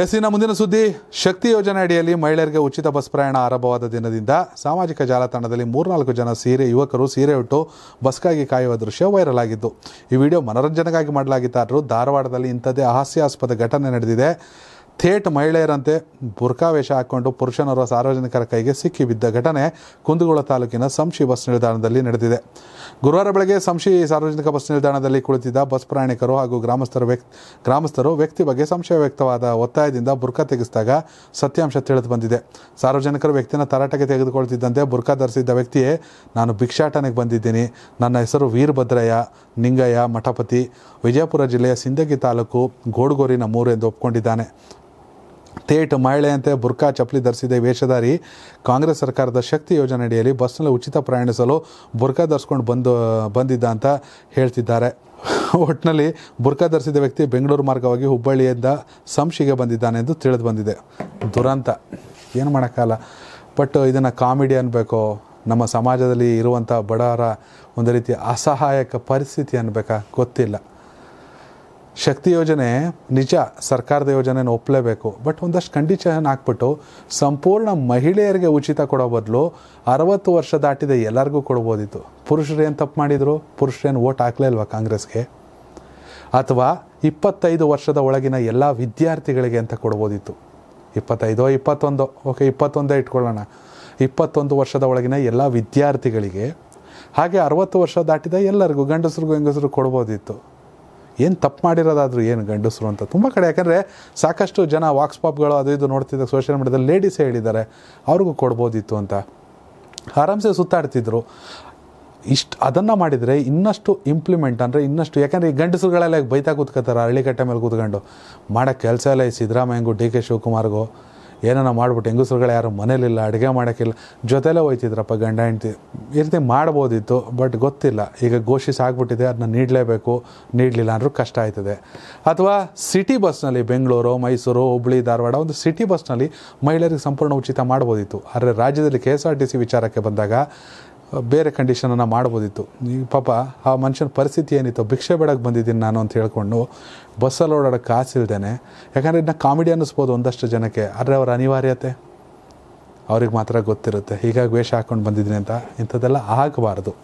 ಎಸ್ಸಿನ ಮುಂದಿನ ಸುದ್ದಿ ಶಕ್ತಿ ಯೋಜನೆ ಅಡಿಯಲ್ಲಿ ಮಹಿಳೆಯರಿಗೆ ಉಚಿತ ಬಸ್ ಪ್ರಯಾಣ ಆರಂಭವಾದ ದಿನದಿಂದ ಸಾಮಾಜಿಕ ಜಾಲತಾಣದಲ್ಲಿ ಮೂರ್ನಾಲ್ಕು ಜನ ಸೀರೆ ಯುವಕರು ಸೀರೆ ಉಟ್ಟು ಬಸ್ಗಾಗಿ ಕಾಯುವ ದೃಶ್ಯ ವೈರಲ್ ಆಗಿದ್ದು ಈ ವಿಡಿಯೋ ಮನರಂಜನೆಗಾಗಿ ಮಾಡಲಾಗಿತ್ತಾದರೂ ಧಾರವಾಡದಲ್ಲಿ ಇಂಥದ್ದೇ ಹಾಸ್ಯಾಸ್ಪದ ಘಟನೆ ನಡೆದಿದೆ ಥೇಟ್ ಮಹಿಳೆಯರಂತೆ ಬುರ್ಕಾ ವೇಷ ಹಾಕ್ಕೊಂಡು ಪುರುಷನವರ ಸಾರ್ವಜನಿಕರ ಕೈಗೆ ಸಿಕ್ಕಿ ಬಿದ್ದ ಘಟನೆ ಕುಂದಗೋಳ ತಾಲೂಕಿನ ಸಂಶಿ ಬಸ್ ನಿಲ್ದಾಣದಲ್ಲಿ ನಡೆದಿದೆ ಗುರುವಾರ ಬೆಳಗ್ಗೆ ಸಂಶಿ ಸಾರ್ವಜನಿಕ ಬಸ್ ನಿಲ್ದಾಣದಲ್ಲಿ ಕುಳಿತಿದ್ದ ಬಸ್ ಪ್ರಯಾಣಿಕರು ಹಾಗೂ ಗ್ರಾಮಸ್ಥರು ವ್ಯಕ್ತಿ ಗ್ರಾಮಸ್ಥರು ವ್ಯಕ್ತಿ ಬಗ್ಗೆ ಸಂಶಯ ವ್ಯಕ್ತವಾದ ಒತ್ತಾಯದಿಂದ ಬುರ್ಕಾ ತೆಗೆಸಿದಾಗ ಸತ್ಯಾಂಶ ತಿಳಿದು ಬಂದಿದೆ ಸಾರ್ವಜನಿಕರು ವ್ಯಕ್ತಿನ ತರಾಟೆಗೆ ತೆಗೆದುಕೊಳ್ತಿದ್ದಂತೆ ಬುರ್ಕಾ ಧರಿಸಿದ್ದ ವ್ಯಕ್ತಿಯೇ ನಾನು ಭಿಕ್ಷಾಟನೆಗೆ ಬಂದಿದ್ದೀನಿ ನನ್ನ ಹೆಸರು ವೀರಭದ್ರಯ್ಯ ನಿಂಗಯ್ಯ ಮಠಪತಿ ವಿಜಯಪುರ ಜಿಲ್ಲೆಯ ಸಿಂದಗಿ ತಾಲೂಕು ಗೋಡುಗೋರಿನ ಮೂರು ಎಂದು ಒಪ್ಕೊಂಡಿದ್ದಾನೆ ಥೇಟ್ ಮಹಿಳೆಯಂತೆ ಬುರ್ಕಾ ಚಪ್ಪಲಿ ಧರಿಸಿದ ವೇಷಧಾರಿ ಕಾಂಗ್ರೆಸ್ ಸರ್ಕಾರದ ಶಕ್ತಿ ಯೋಜನೆ ಅಡಿಯಲ್ಲಿ ಬಸ್ನಲ್ಲಿ ಉಚಿತ ಪ್ರಯಾಣಿಸಲು ಬುರ್ಕಾ ಧರಿಸ್ಕೊಂಡು ಬಂದು ಬಂದಿದ್ದ ಅಂತ ಹೇಳ್ತಿದ್ದಾರೆ ಒಟ್ಟಿನಲ್ಲಿ ಬುರ್ಕಾ ಧರಿಸಿದ ವ್ಯಕ್ತಿ ಬೆಂಗಳೂರು ಮಾರ್ಗವಾಗಿ ಹುಬ್ಬಳ್ಳಿಯಿಂದ ಸಂಶಿಗೆ ಬಂದಿದ್ದಾನೆ ಎಂದು ತಿಳಿದು ಬಂದಿದೆ ದುರಂತ ಏನು ಮಾಡೋಕ್ಕಲ್ಲ ಬಟ್ ಇದನ್ನು ಕಾಮಿಡಿ ಅನ್ನಬೇಕು ನಮ್ಮ ಸಮಾಜದಲ್ಲಿ ಇರುವಂಥ ಬಡವರ ಒಂದು ರೀತಿಯ ಅಸಹಾಯಕ ಪರಿಸ್ಥಿತಿ ಅನ್ನಬೇಕಾ ಗೊತ್ತಿಲ್ಲ ಶಕ್ತಿ ಯೋಜನೆ ನಿಜ ಸರ್ಕಾರದ ಯೋಜನೆನ ಒಪ್ಪಲೇಬೇಕು ಬಟ್ ಒಂದಷ್ಟು ಕಂಡೀಷನ್ ಹಾಕ್ಬಿಟ್ಟು ಸಂಪೂರ್ಣ ಮಹಿಳೆಯರಿಗೆ ಉಚಿತ ಕೊಡೋ ಬದಲು ಅರವತ್ತು ವರ್ಷ ದಾಟಿದ ಎಲ್ಲರಿಗೂ ಕೊಡ್ಬೋದಿತ್ತು ಪುರುಷರು ಏನು ತಪ್ಪು ಮಾಡಿದರು ಪುರುಷರೇನು ಓಟ್ ಹಾಕಲೇ ಇಲ್ವಾ ಕಾಂಗ್ರೆಸ್ಗೆ ಅಥವಾ ಇಪ್ಪತ್ತೈದು ವರ್ಷದ ಒಳಗಿನ ಎಲ್ಲ ವಿದ್ಯಾರ್ಥಿಗಳಿಗೆ ಅಂತ ಕೊಡ್ಬೋದಿತ್ತು ಇಪ್ಪತ್ತೈದೋ ಇಪ್ಪತ್ತೊಂದೋ ಓಕೆ ಇಪ್ಪತ್ತೊಂದೇ ಇಟ್ಕೊಳ್ಳೋಣ ಇಪ್ಪತ್ತೊಂದು ವರ್ಷದ ಒಳಗಿನ ಎಲ್ಲ ವಿದ್ಯಾರ್ಥಿಗಳಿಗೆ ಹಾಗೆ ಅರವತ್ತು ವರ್ಷ ದಾಟಿದ ಎಲ್ಲರಿಗೂ ಗಂಡಸ್ರಿಗೂ ಹೆಂಗಸರು ಕೊಡ್ಬೋದಿತ್ತು ಏನು ತಪ್ಪು ಮಾಡಿರೋದಾದರೂ ಏನು ಗಂಡಸರು ಅಂತ ತುಂಬ ಕಡೆ ಯಾಕಂದರೆ ಸಾಕಷ್ಟು ಜನ ವಾಕ್ಸ್ ಪಾಪ್ಗಳು ಅದು ಇದು ನೋಡ್ತಿದ್ದಾಗ ಸೋಷಿಯಲ್ ಮೀಡಿಯಾದಲ್ಲಿ ಲೇಡೀಸೇ ಹೇಳಿದ್ದಾರೆ ಅವ್ರಿಗೂ ಕೊಡ್ಬೋದಿತ್ತು ಅಂತ ಆರಾಮ್ಸೆ ಸುತ್ತಾಡ್ತಿದ್ರು ಇಷ್ಟು ಅದನ್ನು ಮಾಡಿದರೆ ಇನ್ನಷ್ಟು ಇಂಪ್ಲಿಮೆಂಟ್ ಅಂದರೆ ಇನ್ನಷ್ಟು ಯಾಕಂದರೆ ಈ ಗಂಡಸರುಗಳೆಲ್ಲ ಬೈತಾ ಕೂತ್ಕೋತಾರೆ ಹಳ್ಳಿಕಟ್ಟೆ ಮೇಲೆ ಕೂತ್ಕೊಂಡು ಮಾಡೋ ಕೆಲಸ ಎಲ್ಲ ಈ ಸಿದ್ದರಾಮಯ್ಯಗೂ ಡಿ ಕೆ ಶಿವಕುಮಾರ್ಗೂ ಏನಾರ ಮಾಡ್ಬಿಟ್ಟು ಹೆಂಗಸರುಗಳು ಯಾರು ಮನೇಲಿಲ್ಲ ಅಡುಗೆ ಮಾಡೋಕ್ಕಿಲ್ಲ ಜೊತೆಲೇ ಹೋಯ್ತಿದ್ರಪ್ಪ ಗಂಡ ಹೆಂಡತಿ ಈ ರೀತಿ ಮಾಡ್ಬೋದಿತ್ತು ಬಟ್ ಗೊತ್ತಿಲ್ಲ ಈಗ ಘೋಷಿಸಿ ಆಗ್ಬಿಟ್ಟಿದೆ ಅದನ್ನ ನೀಡಲೇಬೇಕು ನೀಡಲಿಲ್ಲ ಅಂದರೂ ಕಷ್ಟ ಆಯ್ತದೆ ಅಥವಾ ಸಿಟಿ ಬಸ್ನಲ್ಲಿ ಬೆಂಗಳೂರು ಮೈಸೂರು ಹುಬ್ಳಿ ಧಾರವಾಡ ಒಂದು ಸಿಟಿ ಬಸ್ನಲ್ಲಿ ಮಹಿಳೆಯರಿಗೆ ಸಂಪೂರ್ಣ ಉಚಿತ ಮಾಡ್ಬೋದಿತ್ತು ಆದರೆ ರಾಜ್ಯದಲ್ಲಿ K S R T C ವಿಚಾರಕ್ಕೆ ಬಂದಾಗ ಬೇರೆ ಕಂಡೀಷನನ್ನು ಮಾಡ್ಬೋದಿತ್ತು ಈಗ ಪಾಪ ಆ ಮನುಷ್ಯನ ಪರಿಸ್ಥಿತಿ ಏನಿತ್ತು ಭಿಕ್ಷೆ ಬೇಡಕ್ಕೆ ಬಂದಿದ್ದೀನಿ ನಾನು ಅಂತ ಹೇಳ್ಕೊಂಡು ಬಸ್ಸಲ್ಲಿ ಓಡಾಡೋಕ್ಕೆ ಕಾಸಿಲ್ದೇನೆ ಯಾಕಂದರೆ ಇದನ್ನ ಕಾಮಿಡಿ ಅನ್ನಿಸ್ಬೋದು ಒಂದಷ್ಟು ಜನಕ್ಕೆ ಆದರೆ ಅವರ ಅನಿವಾರ್ಯತೆ ಅವ್ರಿಗೆ ಮಾತ್ರ ಗೊತ್ತಿರುತ್ತೆ ಹೀಗಾಗಿ ವೇಷ ಹಾಕ್ಕೊಂಡು ಬಂದಿದ್ದೀನಿ ಅಂತ ಇಂಥದ್ದೆಲ್ಲ ಆಗಬಾರ್ದು